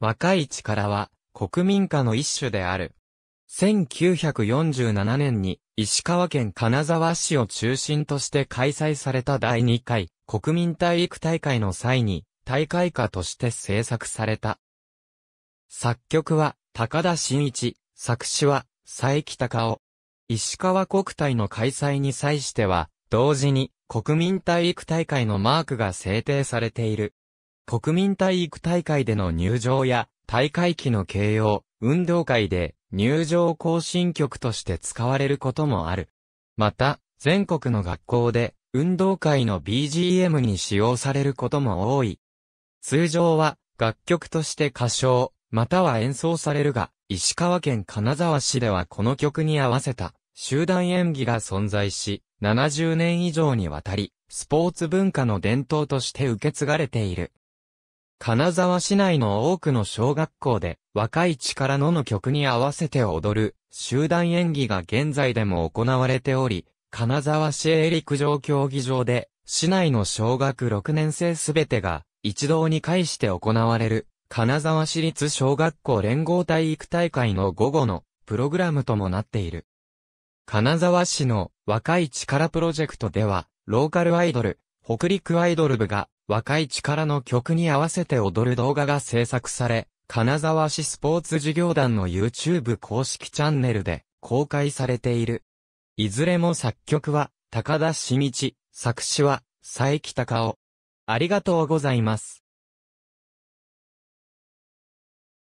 若い力は国民化の一種である。1947年に石川県金沢市を中心として開催された第2回国民体育大会の際に大会歌として制作された。作曲は高田真一、作詞は佐伯隆夫。石川国体の開催に際しては同時に国民体育大会のマークが制定されている。国民体育大会での入場や、大会期の形容、運動会で入場行進曲として使われることもある。また、全国の学校で運動会の BGM に使用されることも多い。通常は楽曲として歌唱、または演奏されるが、石川県金沢市ではこの曲に合わせた集団演技が存在し、70年以上にわたり、スポーツ文化の伝統として受け継がれている。金沢市内の多くの小学校で若い力のの曲に合わせて踊る集団演技が現在でも行われており、金沢市営陸上競技場で市内の小学6年生すべてが一堂に会して行われる金沢市立小学校連合体育大会の午後のプログラムともなっている。金沢市の若い力プロジェクトではローカルアイドル、北陸アイドル部が若い力の曲に合わせて踊る動画が制作され、金沢市スポーツ事業団の YouTube 公式チャンネルで公開されている。いずれも作曲は高田市道、作詞は佐伯隆夫。ありがとうございます。